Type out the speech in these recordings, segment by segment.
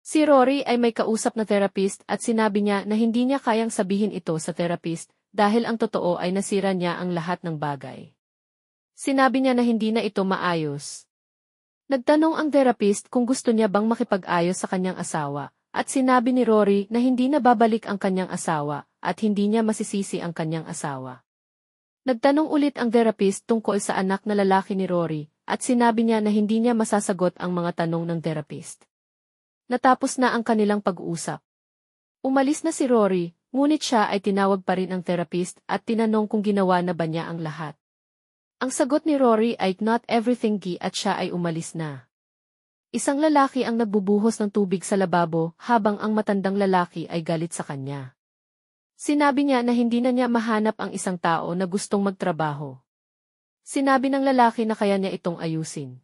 Si Rory ay may kausap na therapist at sinabi niya na hindi niya kayang sabihin ito sa therapist dahil ang totoo ay nasira niya ang lahat ng bagay. Sinabi niya na hindi na ito maayos. Nagtanong ang therapist kung gusto niya bang makipag-ayos sa kanyang asawa, at sinabi ni Rory na hindi na babalik ang kanyang asawa at hindi niya masisisi ang kanyang asawa. Nagtanong ulit ang therapist tungkol sa anak na lalaki ni Rory, at sinabi niya na hindi niya masasagot ang mga tanong ng therapist. Natapos na ang kanilang pag-uusap. Umalis na si Rory, ngunit siya ay tinawag pa rin ang therapist at tinanong kung ginawa na ba niya ang lahat. Ang sagot ni Rory ay not everything gi at siya ay umalis na. Isang lalaki ang nagbubuhos ng tubig sa lababo habang ang matandang lalaki ay galit sa kanya. Sinabi niya na hindi na niya mahanap ang isang tao na gustong magtrabaho. Sinabi ng lalaki na kaya niya itong ayusin.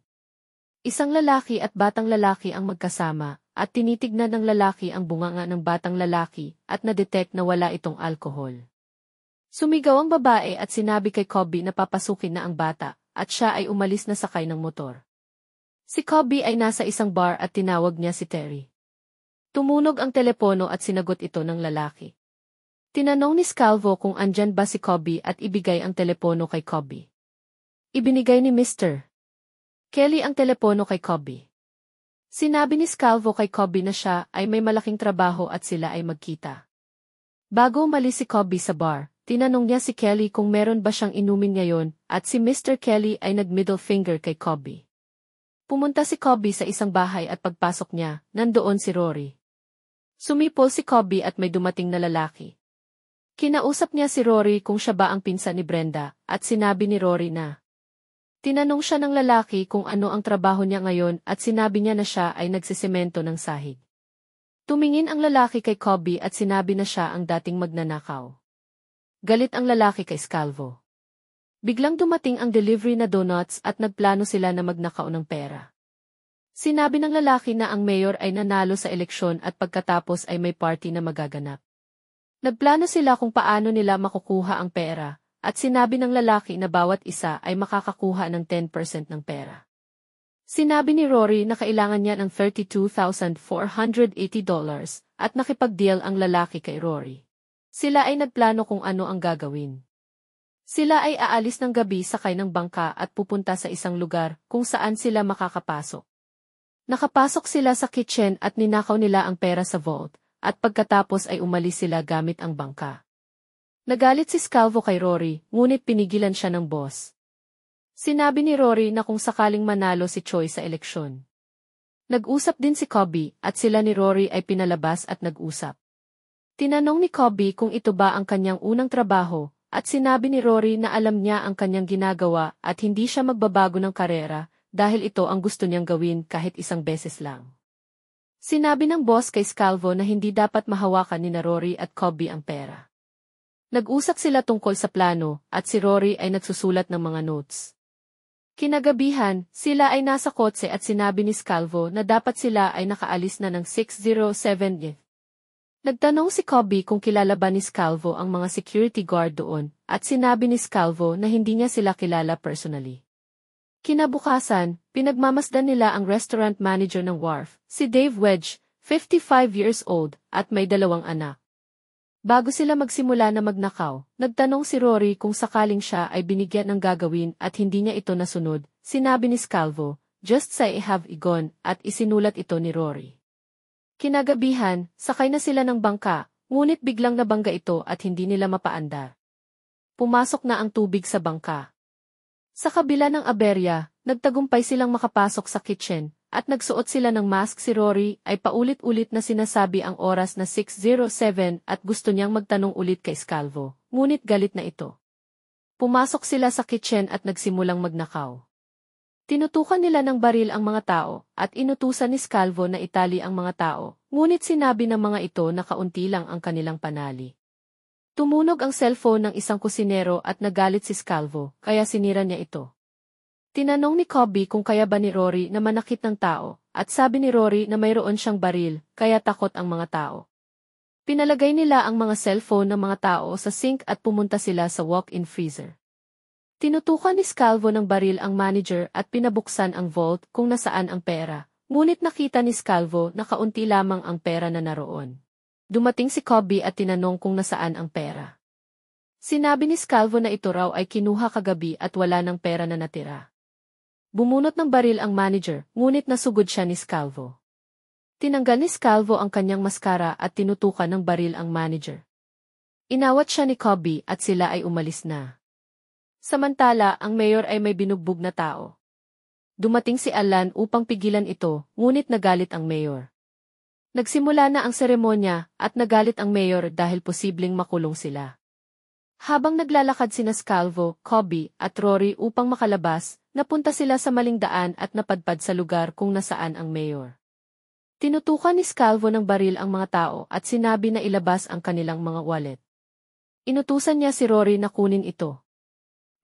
Isang lalaki at batang lalaki ang magkasama, at tinitignan ng lalaki ang bunganga ng batang lalaki at na-detect na wala itong alkohol. Sumigaw ang babae at sinabi kay Kobe na papasukin na ang bata at siya ay umalis na sakay ng motor. Si Kobe ay nasa isang bar at tinawag niya si Terry. Tumunog ang telepono at sinagot ito ng lalaki. Tinanong ni Scalvo kung andyan ba si Kobe at ibigay ang telepono kay Kobe. Ibinigay ni Mr. Kelly ang telepono kay Kobe. Sinabi ni Scalvo kay Cobby na siya ay may malaking trabaho at sila ay magkita. Bago umalis si Cobby sa bar, tinanong niya si Kelly kung meron ba siyang inumin ngayon at si Mr. Kelly ay nag-middle finger kay Cobby. Pumunta si Cobby sa isang bahay at pagpasok niya, nandoon si Rory. Sumipol si Cobby at may dumating na lalaki. Kinausap niya si Rory kung siya ba ang pinsan ni Brenda at sinabi ni Rory na Tinanong siya ng lalaki kung ano ang trabaho niya ngayon at sinabi niya na siya ay nagsisemento ng sahig. Tumingin ang lalaki kay Kobe at sinabi na siya ang dating magnanakaw. Galit ang lalaki kay Scalvo. Biglang dumating ang delivery na donuts at nagplano sila na magnakaw ng pera. Sinabi ng lalaki na ang mayor ay nanalo sa eleksyon at pagkatapos ay may party na magaganap. Nagplano sila kung paano nila makukuha ang pera, at sinabi ng lalaki na bawat isa ay makakakuha ng 10% ng pera. Sinabi ni Rory na kailangan niya ng $32,480 at nakipag-deal ang lalaki kay Rory. Sila ay nagplano kung ano ang gagawin. Sila ay aalis ng gabi sakay ng bangka at pupunta sa isang lugar kung saan sila makakapasok. Nakapasok sila sa kitchen at ninakaw nila ang pera sa vault, at pagkatapos ay umalis sila gamit ang bangka. Nagalit si Scalvo kay Rory, ngunit pinigilan siya ng boss. Sinabi ni Rory na kung sakaling manalo si Choi sa eleksyon. Nag-usap din si Kobe at sila ni Rory ay pinalabas at nag-usap. Tinanong ni Kobe kung ito ba ang kanyang unang trabaho at sinabi ni Rory na alam niya ang kanyang ginagawa at hindi siya magbabago ng karera dahil ito ang gusto niyang gawin kahit isang beses lang. Sinabi ng boss kay Scalvo na hindi dapat mahawakan ni na Rory at Kobe ang pera. Nag-usap sila tungkol sa plano at si Rory ay nagsusulat ng mga notes. Kinagabihan, sila ay nasa kotse at sinabi ni Scalvo na dapat sila ay nakaalis na ng 607 Nagtanong si Kobe kung kilala ba ni Scalvo ang mga security guard doon at sinabi ni Scalvo na hindi niya sila kilala personally. Kinabukasan, pinagmamasdan nila ang restaurant manager ng wharf, si Dave Wedge, 55 years old, at may dalawang anak. Bago sila magsimula na magnakaw, nagtanong si Rory kung sakaling siya ay binigyan ng gagawin at hindi niya ito nasunod, sinabi ni Scalvo, just say I have igon, at isinulat ito ni Rory. Kinagabihan, sakay na sila ng bangka, ngunit biglang nabangga ito at hindi nila mapaanda. Pumasok na ang tubig sa bangka. Sa kabila ng aberya, nagtagumpay silang makapasok sa kitchen, at nagsuot sila ng mask si Rory ay paulit-ulit na sinasabi ang oras na 6.07 at gusto niyang magtanong ulit kay Scalvo, ngunit galit na ito. Pumasok sila sa kitchen at nagsimulang magnakaw. Tinutukan nila ng baril ang mga tao at inutusan ni Scalvo na itali ang mga tao, ngunit sinabi ng mga ito na kaunti lang ang kanilang panali. Tumunog ang cellphone ng isang kusinero at nagalit si Scalvo, kaya sinira niya ito. Tinanong ni Kobe kung kaya ba ni Rory na manakit ng tao, at sabi ni Rory na mayroon siyang baril, kaya takot ang mga tao. Pinalagay nila ang mga cellphone ng mga tao sa sink at pumunta sila sa walk-in freezer. Tinutukan ni Scalvo ng baril ang manager at pinabuksan ang vault kung nasaan ang pera, ngunit nakita ni Scalvo na kaunti lamang ang pera na naroon. Dumating si Kobe at tinanong kung nasaan ang pera. Sinabi ni Scalvo na ito raw ay kinuha kagabi at wala ng pera na natira. Bumunot ng baril ang manager, ngunit nasugod siya ni Scalvo. Tinanggal ni Scalvo ang kanyang maskara at tinutukan ng baril ang manager. Inawat siya ni Kobe at sila ay umalis na. Samantala, ang mayor ay may binugbog na tao. Dumating si Alan upang pigilan ito, ngunit nagalit ang mayor. Nagsimula na ang seremonya at nagalit ang mayor dahil posibleng makulong sila. Habang naglalakad sina Scalvo, Kobe at Rory upang makalabas, Napunta sila sa maling daan at napadpad sa lugar kung nasaan ang mayor. Tinutukan ni Scalvo ng baril ang mga tao at sinabi na ilabas ang kanilang mga wallet. Inutusan niya si Rory na kunin ito.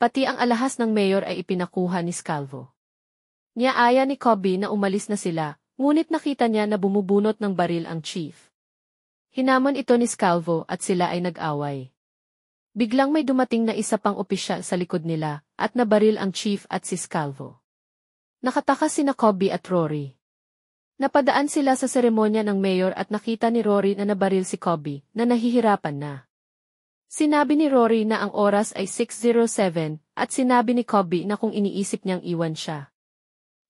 Pati ang alahas ng mayor ay ipinakuha ni Scalvo. Niyaaya ni Kobe na umalis na sila, ngunit nakita niya na bumubunot ng baril ang chief. Hinamon ito ni Scalvo at sila ay nag-away. Biglang may dumating na isa pang opisyal sa likod nila, at nabaril ang chief at si Scalvo. Nakataka sina Kobe at Rory. Napadaan sila sa seremonya ng mayor at nakita ni Rory na nabaril si Kobe, na nahihirapan na. Sinabi ni Rory na ang oras ay 6.07, at sinabi ni Kobe na kung iniisip niyang iwan siya.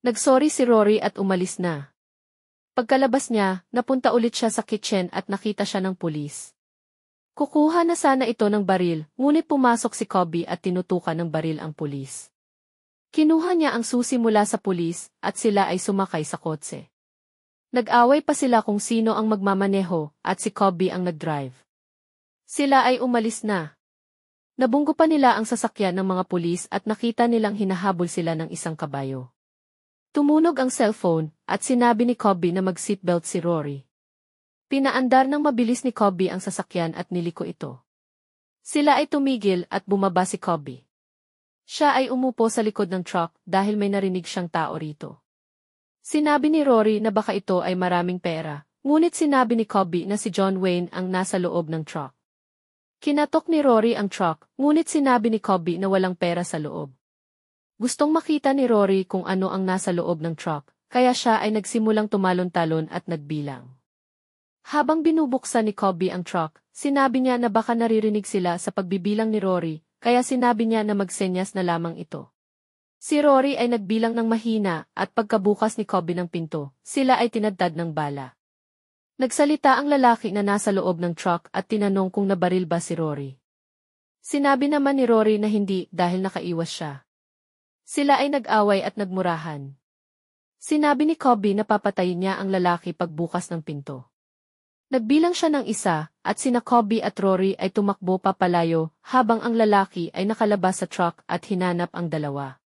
Nagsorry si Rory at umalis na. Pagkalabas niya, napunta ulit siya sa kitchen at nakita siya ng pulis. Kukuha na sana ito ng baril, ngunit pumasok si Kobe at tinutukan ng baril ang pulis. Kinuha niya ang susi mula sa pulis at sila ay sumakay sa kotse. Nag-away pa sila kung sino ang magmamaneho at si Kobe ang nag-drive. Sila ay umalis na. Nabunggo pa nila ang sasakyan ng mga pulis at nakita nilang hinahabol sila ng isang kabayo. Tumunog ang cellphone at sinabi ni Kobe na mag-seatbelt si Rory. Pinaandar ng mabilis ni Kobe ang sasakyan at niliko ito. Sila ay tumigil at bumaba si Kobe. Siya ay umupo sa likod ng truck dahil may narinig siyang tao rito. Sinabi ni Rory na baka ito ay maraming pera, ngunit sinabi ni Kobe na si John Wayne ang nasa loob ng truck. Kinatok ni Rory ang truck, ngunit sinabi ni Kobe na walang pera sa loob. Gustong makita ni Rory kung ano ang nasa loob ng truck, kaya siya ay nagsimulang tumalon-talon at nagbilang. Habang binubuksan ni Kobe ang truck, sinabi niya na baka naririnig sila sa pagbibilang ni Rory, kaya sinabi niya na magsenyas na lamang ito. Si Rory ay nagbilang ng mahina at pagkabukas ni Kobe ng pinto, sila ay tinadtad ng bala. Nagsalita ang lalaki na nasa loob ng truck at tinanong kung nabaril ba si Rory. Sinabi naman ni Rory na hindi dahil nakaiwas siya. Sila ay nag-away at nagmurahan. Sinabi ni Kobe na papatayin niya ang lalaki pagbukas ng pinto. Nagbilang siya ng isa, at sina Kobe at Rory ay tumakbo papalayo, habang ang lalaki ay nakalabas sa truck at hinanap ang dalawa.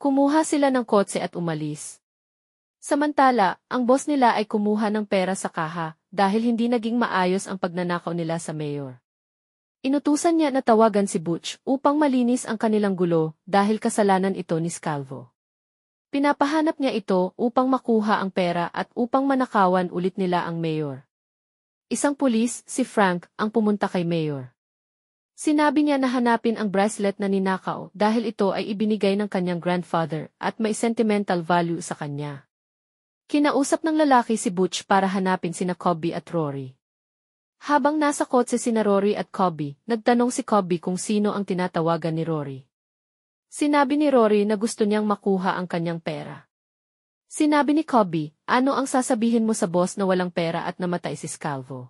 Kumuha sila ng kotse at umalis. Samantala, ang boss nila ay kumuha ng pera sa kaha, dahil hindi naging maayos ang pagnanakaw nila sa mayor. Inutusan niya na tawagan si Butch upang malinis ang kanilang gulo dahil kasalanan ito ni Scalvo. Pinapahanap niya ito upang makuha ang pera at upang manakawan ulit nila ang mayor. Isang pulis, si Frank, ang pumunta kay Mayor. Sinabi niya na hanapin ang bracelet na ninakaw dahil ito ay ibinigay ng kanyang grandfather at may sentimental value sa kanya. Kinausap ng lalaki si Butch para hanapin sina Kobe at Rory. Habang nasa kotse sina Rory at Kobe, nagtanong si Kobe kung sino ang tinatawagan ni Rory. Sinabi ni Rory na gusto niyang makuha ang kanyang pera. Sinabi ni Kobe, ano ang sasabihin mo sa boss na walang pera at namatay si Scalvo?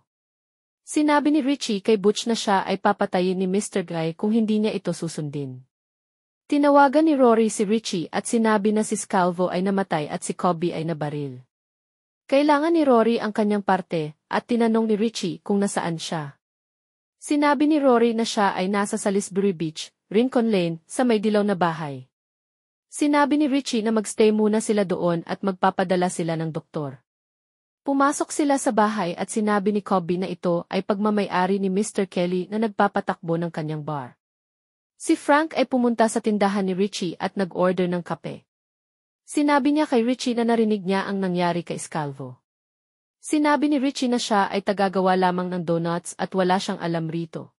Sinabi ni Richie kay Butch na siya ay papatayin ni Mr. Guy kung hindi niya ito susundin. Tinawagan ni Rory si Richie at sinabi na si Scalvo ay namatay at si Kobe ay nabaril. Kailangan ni Rory ang kanyang parte at tinanong ni Richie kung nasaan siya. Sinabi ni Rory na siya ay nasa Salisbury Beach, Rincon Lane, sa may dilaw na bahay. Sinabi ni Richie na magstay muna sila doon at magpapadala sila ng doktor. Pumasok sila sa bahay at sinabi ni Cobby na ito ay pagmamayari ni Mr. Kelly na nagpapatakbo ng kanyang bar. Si Frank ay pumunta sa tindahan ni Richie at nag-order ng kape. Sinabi niya kay Richie na narinig niya ang nangyari kay Scalvo. Sinabi ni Richie na siya ay tagagawa lamang ng donuts at wala siyang alam rito.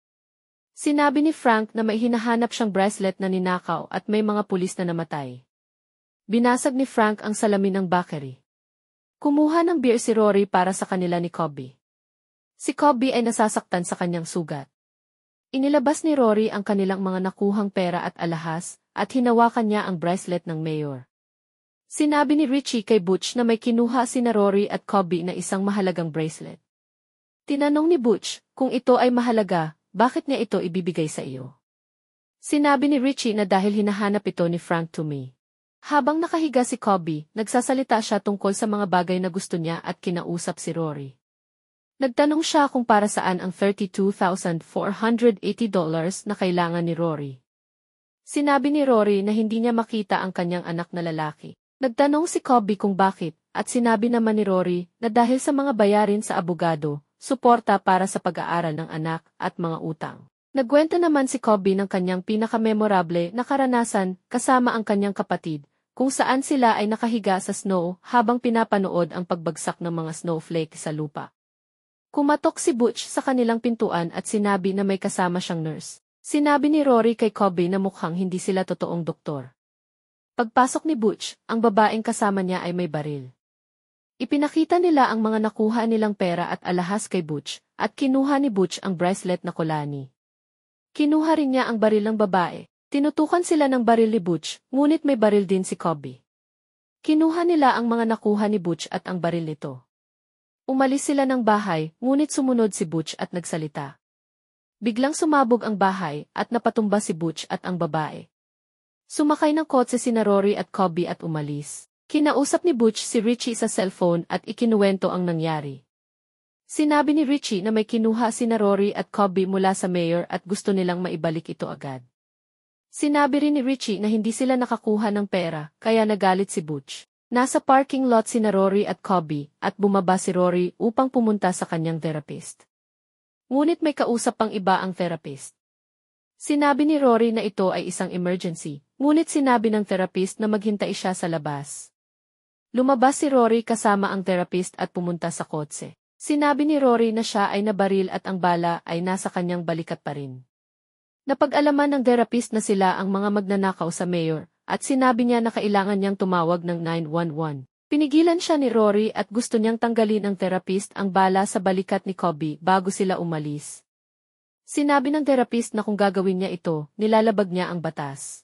Sinabi ni Frank na may hinahanap siyang bracelet na ninakaw at may mga pulis na namatay. Binasag ni Frank ang salamin ng bakery. Kumuha ng beer si Rory para sa kanila ni Kobe. Si Kobe ay nasasaktan sa kanyang sugat. Inilabas ni Rory ang kanilang mga nakuhang pera at alahas at hinawakan niya ang bracelet ng mayor. Sinabi ni Richie kay Butch na may kinuha si na Rory at Kobe na isang mahalagang bracelet. Tinanong ni Butch kung ito ay mahalaga bakit niya ito ibibigay sa iyo? Sinabi ni Richie na dahil hinahanap ito ni Frank to me. Habang nakahiga si Kobe, nagsasalita siya tungkol sa mga bagay na gusto niya at kinausap si Rory. Nagtanong siya kung para saan ang $32,480 na kailangan ni Rory. Sinabi ni Rory na hindi niya makita ang kanyang anak na lalaki. Nagtanong si Kobe kung bakit, at sinabi naman ni Rory na dahil sa mga bayarin sa abogado, suporta para sa pag-aaral ng anak at mga utang. Nagwento naman si Kobe ng kanyang pinakamemorable na karanasan kasama ang kanyang kapatid, kung saan sila ay nakahiga sa snow habang pinapanood ang pagbagsak ng mga snowflake sa lupa. Kumatok si Butch sa kanilang pintuan at sinabi na may kasama siyang nurse. Sinabi ni Rory kay Kobe na mukhang hindi sila totoong doktor. Pagpasok ni Butch, ang babaeng kasama niya ay may baril. Ipinakita nila ang mga nakuha nilang pera at alahas kay Butch, at kinuha ni Butch ang bracelet na kulani. Kinuha rin niya ang baril ng babae. Tinutukan sila ng baril ni Butch, ngunit may baril din si Kobe. Kinuha nila ang mga nakuha ni Butch at ang baril nito. Umalis sila ng bahay, ngunit sumunod si Butch at nagsalita. Biglang sumabog ang bahay at napatumba si Butch at ang babae. Sumakay ng kotse si Narori at Kobe at umalis. Kinausap ni Butch si Richie sa cellphone at ikinuwento ang nangyari. Sinabi ni Richie na may kinuha si Rory at Cobby mula sa mayor at gusto nilang maibalik ito agad. Sinabi rin ni Richie na hindi sila nakakuha ng pera kaya nagalit si Butch. Nasa parking lot si Rory at Cobby at bumaba si Rory upang pumunta sa kanyang therapist. Ngunit may kausap pang iba ang therapist. Sinabi ni Rory na ito ay isang emergency, ngunit sinabi ng therapist na maghintay siya sa labas. Lumabas si Rory kasama ang therapist at pumunta sa kotse. Sinabi ni Rory na siya ay nabaril at ang bala ay nasa kanyang balikat pa rin. Napag-alaman ng therapist na sila ang mga magnanakaw sa mayor at sinabi niya na kailangan niyang tumawag ng 911. Pinigilan siya ni Rory at gusto niyang tanggalin ang therapist ang bala sa balikat ni Kobe bago sila umalis. Sinabi ng therapist na kung gagawin niya ito, nilalabag niya ang batas.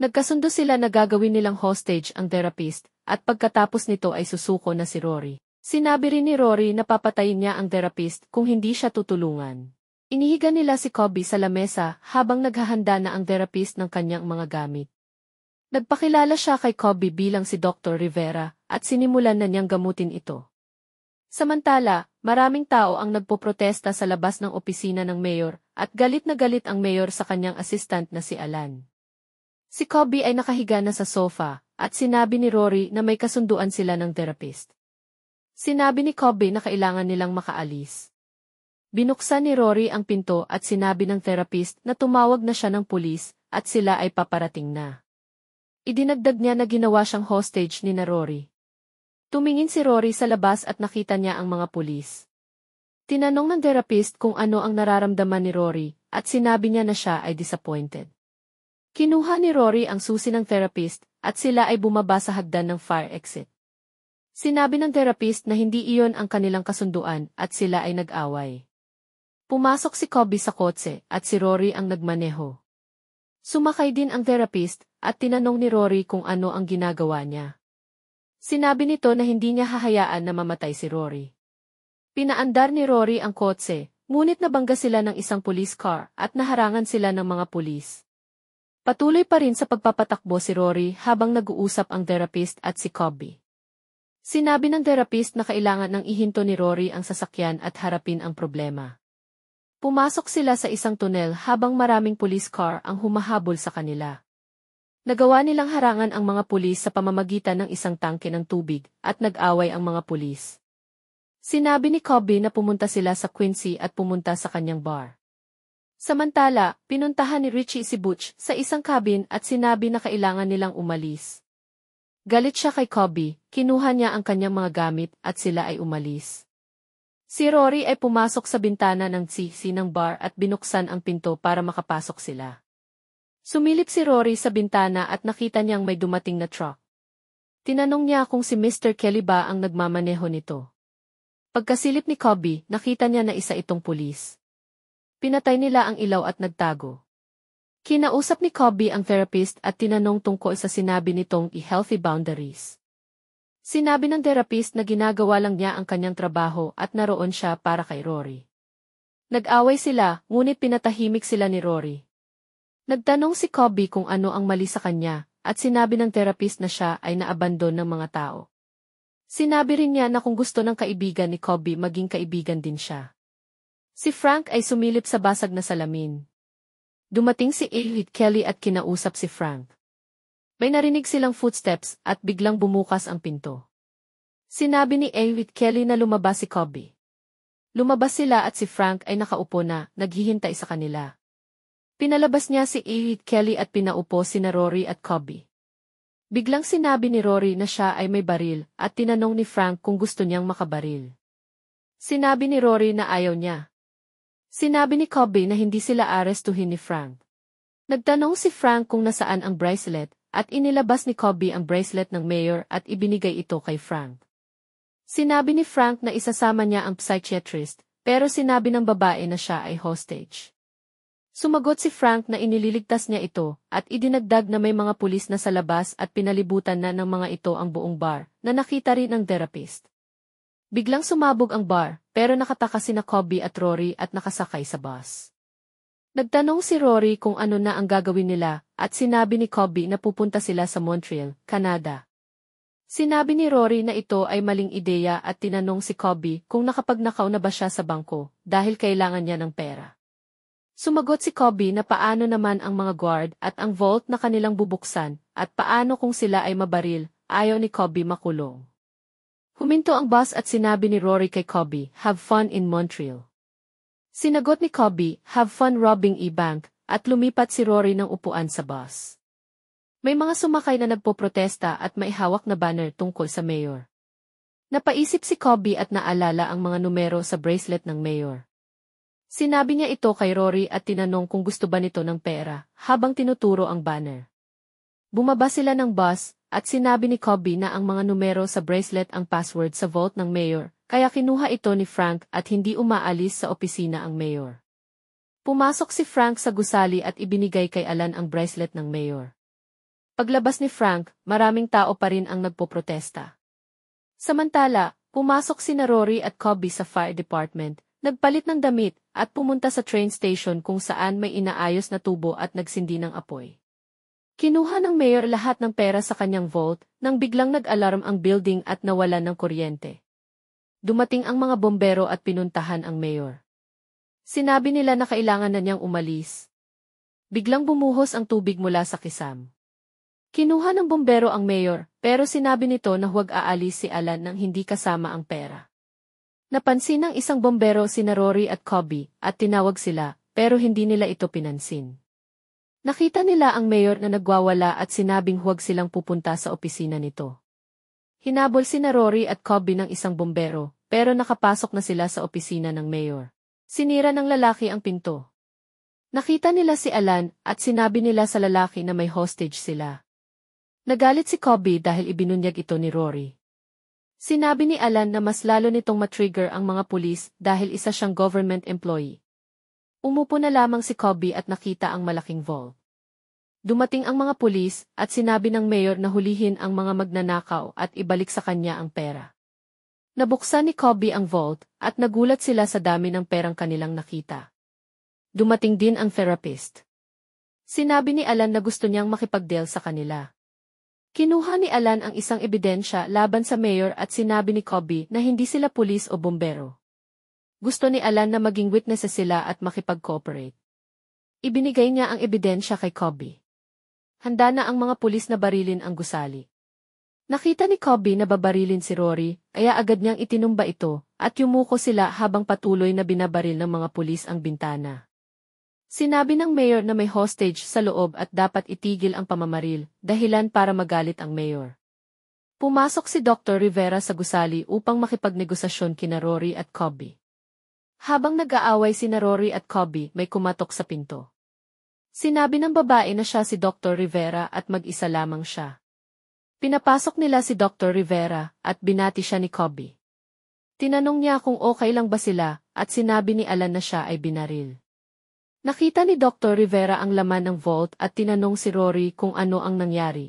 Nagkasundo sila na gagawin nilang hostage ang therapist at pagkatapos nito ay susuko na si Rory. Sinabi rin ni Rory na papatayin niya ang therapist kung hindi siya tutulungan. Inihiga nila si Kobe sa lamesa habang naghahanda na ang therapist ng kanyang mga gamit. Nagpakilala siya kay Kobe bilang si Dr. Rivera at sinimulan na niyang gamutin ito. Samantala, maraming tao ang nagpoprotesta sa labas ng opisina ng mayor at galit na galit ang mayor sa kanyang assistant na si Alan. Si Kobe ay nakahiga na sa sofa, at sinabi ni Rory na may kasunduan sila ng therapist. Sinabi ni Kobe na kailangan nilang makaalis. Binuksan ni Rory ang pinto at sinabi ng therapist na tumawag na siya ng pulis at sila ay paparating na. Idinagdag niya na ginawa siyang hostage ni na Rory. Tumingin si Rory sa labas at nakita niya ang mga pulis. Tinanong ng therapist kung ano ang nararamdaman ni Rory at sinabi niya na siya ay disappointed. Kinuha ni Rory ang susi ng therapist at sila ay bumaba sa hagdan ng fire exit. Sinabi ng therapist na hindi iyon ang kanilang kasunduan at sila ay nag-away. Pumasok si Kobe sa kotse at si Rory ang nagmaneho. Sumakay din ang therapist at tinanong ni Rory kung ano ang ginagawa niya. Sinabi nito na hindi niya hahayaan na mamatay si Rory. Pinaandar ni Rory ang kotse, ngunit nabangga sila ng isang police car at naharangan sila ng mga pulis. Patuloy pa rin sa pagpapatakbo si Rory habang nag-uusap ang therapist at si Kobe. Sinabi ng therapist na kailangan ng ihinto ni Rory ang sasakyan at harapin ang problema. Pumasok sila sa isang tunnel habang maraming police car ang humahabol sa kanila. Nagawa nilang harangan ang mga pulis sa pamamagitan ng isang tangke ng tubig at nag-away ang mga pulis. Sinabi ni Kobe na pumunta sila sa Quincy at pumunta sa kanyang bar. Samantala, pinuntahan ni Richie si Butch sa isang cabin at sinabi na kailangan nilang umalis. Galit siya kay Kobe, kinuha niya ang kanyang mga gamit at sila ay umalis. Si Rory ay pumasok sa bintana ng sisi ng bar at binuksan ang pinto para makapasok sila. Sumilip si Rory sa bintana at nakita niyang may dumating na truck. Tinanong niya kung si Mr. Kelly ba ang nagmamaneho nito. Pagkasilip ni Kobe, nakita niya na isa itong pulis. Pinatay nila ang ilaw at nagtago. Kinausap ni Cobby ang therapist at tinanong tungkol sa sinabi nitong i-healthy boundaries. Sinabi ng therapist na ginagawa lang niya ang kanyang trabaho at naroon siya para kay Rory. Nag-away sila, ngunit pinatahimik sila ni Rory. Nagtanong si Cobby kung ano ang mali sa kanya, at sinabi ng therapist na siya ay naabandon ng mga tao. Sinabi rin niya na kung gusto ng kaibigan ni Cobby maging kaibigan din siya. Si Frank ay sumilip sa basag na salamin. Dumating si Elliot Kelly at kinausap si Frank. May narinig silang footsteps at biglang bumukas ang pinto. Sinabi ni Elliot Kelly na lumabas si Kobe. Lumabas sila at si Frank ay nakaupo na, naghihintay sa kanila. Pinalabas niya si Elliot Kelly at pinaupo si na Rory at Kobe. Biglang sinabi ni Rory na siya ay may baril at tinanong ni Frank kung gusto niyang makabaril. Sinabi ni Rory na ayaw niya, Sinabi ni Kobe na hindi sila arestuhin ni Frank. Nagtanong si Frank kung nasaan ang bracelet at inilabas ni Kobe ang bracelet ng mayor at ibinigay ito kay Frank. Sinabi ni Frank na isasama niya ang psychiatrist pero sinabi ng babae na siya ay hostage. Sumagot si Frank na inililigtas niya ito at idinagdag na may mga pulis na sa labas at pinalibutan na ng mga ito ang buong bar na nakita rin ng therapist. Biglang sumabog ang bar, pero nakataka sina Kobe at Rory at nakasakay sa bus. Nagtanong si Rory kung ano na ang gagawin nila, at sinabi ni Kobe na pupunta sila sa Montreal, Canada. Sinabi ni Rory na ito ay maling ideya at tinanong si Kobe kung nakapagnakaw na ba siya sa bangko, dahil kailangan niya ng pera. Sumagot si Kobe na paano naman ang mga guard at ang vault na kanilang bubuksan, at paano kung sila ay mabaril, ayaw ni Kobe makulong. Huminto ang bus at sinabi ni Rory kay Kobe, have fun in Montreal. Sinagot ni Kobe, have fun robbing e-bank, at lumipat si Rory ng upuan sa bus. May mga sumakay na nagpoprotesta at may hawak na banner tungkol sa mayor. Napaisip si Kobe at naalala ang mga numero sa bracelet ng mayor. Sinabi niya ito kay Rory at tinanong kung gusto ba nito ng pera habang tinuturo ang banner. Bumaba sila ng bus at sinabi ni Kobe na ang mga numero sa bracelet ang password sa vault ng mayor, kaya kinuha ito ni Frank at hindi umaalis sa opisina ang mayor. Pumasok si Frank sa gusali at ibinigay kay Alan ang bracelet ng mayor. Paglabas ni Frank, maraming tao pa rin ang nagpoprotesta. Samantala, pumasok si Narori at Kobe sa fire department, nagpalit ng damit, at pumunta sa train station kung saan may inaayos na tubo at nagsindi ng apoy. Kinuha ng mayor lahat ng pera sa kanyang vault nang biglang nag-alarm ang building at nawalan ng kuryente. Dumating ang mga bombero at pinuntahan ang mayor. Sinabi nila na kailangan na niyang umalis. Biglang bumuhos ang tubig mula sa kisam. Kinuha ng bombero ang mayor, pero sinabi nito na huwag aalis si Alan nang hindi kasama ang pera. Napansin ng isang bombero si Narori at Kobe at tinawag sila, pero hindi nila ito pinansin. Nakita nila ang mayor na nagwawala at sinabing huwag silang pupunta sa opisina nito. Hinabol si Rory at Cobby ng isang bombero, pero nakapasok na sila sa opisina ng mayor. Sinira ng lalaki ang pinto. Nakita nila si Alan at sinabi nila sa lalaki na may hostage sila. Nagalit si Cobby dahil ibinunyag ito ni Rory. Sinabi ni Alan na mas lalo nitong matrigger ang mga pulis dahil isa siyang government employee. Umupo na lamang si Kobe at nakita ang malaking vault. Dumating ang mga pulis at sinabi ng mayor na hulihin ang mga magnanakaw at ibalik sa kanya ang pera. Nabuksan ni Kobe ang vault at nagulat sila sa dami ng perang kanilang nakita. Dumating din ang therapist. Sinabi ni Alan na gusto niyang makipagdeal sa kanila. Kinuha ni Alan ang isang ebidensya laban sa mayor at sinabi ni Kobe na hindi sila pulis o bombero gusto ni Alan na maging witnesses sila at makipag-cooperate. Ibinigay niya ang ebidensya kay Kobe. Handa na ang mga pulis na barilin ang gusali. Nakita ni Kobe na babarilin si Rory, kaya agad niyang itinumba ito, at yumuko sila habang patuloy na binabaril ng mga pulis ang bintana. Sinabi ng mayor na may hostage sa loob at dapat itigil ang pamamaril, dahilan para magalit ang mayor. Pumasok si Dr. Rivera sa gusali upang makipagnegosasyon kina Rory at Kobe. Habang nag-aaway sina Rory at Kobe, may kumatok sa pinto. Sinabi ng babae na siya si Dr. Rivera at mag-isa lamang siya. Pinapasok nila si Dr. Rivera at binati siya ni Kobe. Tinanong niya kung okay lang ba sila at sinabi ni Alan na siya ay binaril. Nakita ni Dr. Rivera ang laman ng vault at tinanong si Rory kung ano ang nangyari.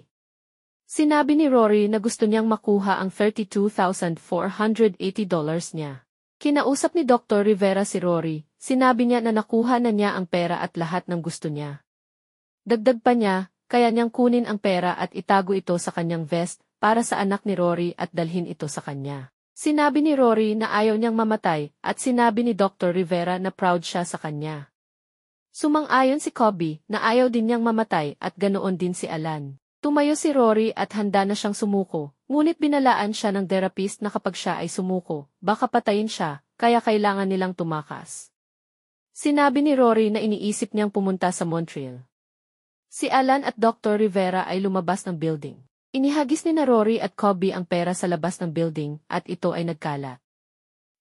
Sinabi ni Rory na gusto niyang makuha ang $32,480 niya. Kinausap ni Dr. Rivera si Rory, sinabi niya na nakuha na niya ang pera at lahat ng gusto niya. Dagdag pa niya, kaya niyang kunin ang pera at itago ito sa kanyang vest para sa anak ni Rory at dalhin ito sa kanya. Sinabi ni Rory na ayaw niyang mamatay at sinabi ni Dr. Rivera na proud siya sa kanya. Sumang-ayon si Kobe na ayaw din niyang mamatay at ganoon din si Alan. Tumayo si Rory at handa na siyang sumuko, Ngunit binalaan siya ng therapist na kapag siya ay sumuko, baka patayin siya, kaya kailangan nilang tumakas. Sinabi ni Rory na iniisip niyang pumunta sa Montreal. Si Alan at Dr. Rivera ay lumabas ng building. Inihagis ni na Rory at Kobe ang pera sa labas ng building at ito ay nagkalat.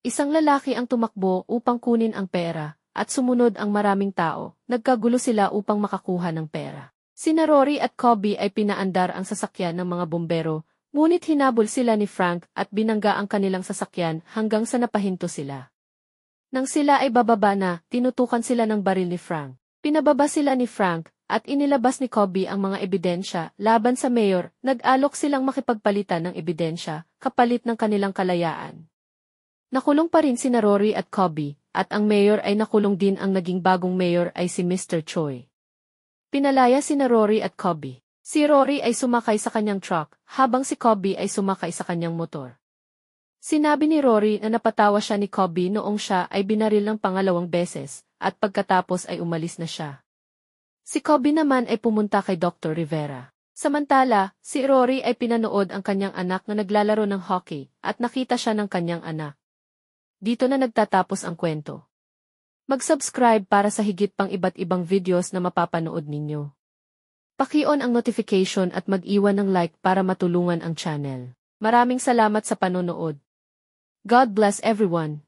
Isang lalaki ang tumakbo upang kunin ang pera at sumunod ang maraming tao, nagkagulo sila upang makakuha ng pera. Sina Rory at Kobe ay pinaandar ang sasakyan ng mga bombero Ngunit hinabol sila ni Frank at binangga ang kanilang sasakyan hanggang sa napahinto sila. Nang sila ay bababa na, tinutukan sila ng baril ni Frank. Pinababa sila ni Frank at inilabas ni Kobe ang mga ebidensya laban sa mayor, nag-alok silang makipagpalitan ng ebidensya kapalit ng kanilang kalayaan. Nakulong pa rin si Rory at Kobe, at ang mayor ay nakulong din ang naging bagong mayor ay si Mr. Choi. Pinalaya si Rory at Kobe. Si Rory ay sumakay sa kanyang truck, habang si Kobe ay sumakay sa kanyang motor. Sinabi ni Rory na napatawa siya ni Kobe noong siya ay binaril ng pangalawang beses, at pagkatapos ay umalis na siya. Si Kobe naman ay pumunta kay Dr. Rivera. Samantala, si Rory ay pinanood ang kanyang anak na naglalaro ng hockey, at nakita siya ng kanyang anak. Dito na nagtatapos ang kwento. Mag-subscribe para sa higit pang iba't ibang videos na mapapanood ninyo. Paki-on ang notification at mag-iwan ng like para matulungan ang channel. Maraming salamat sa panonood. God bless everyone.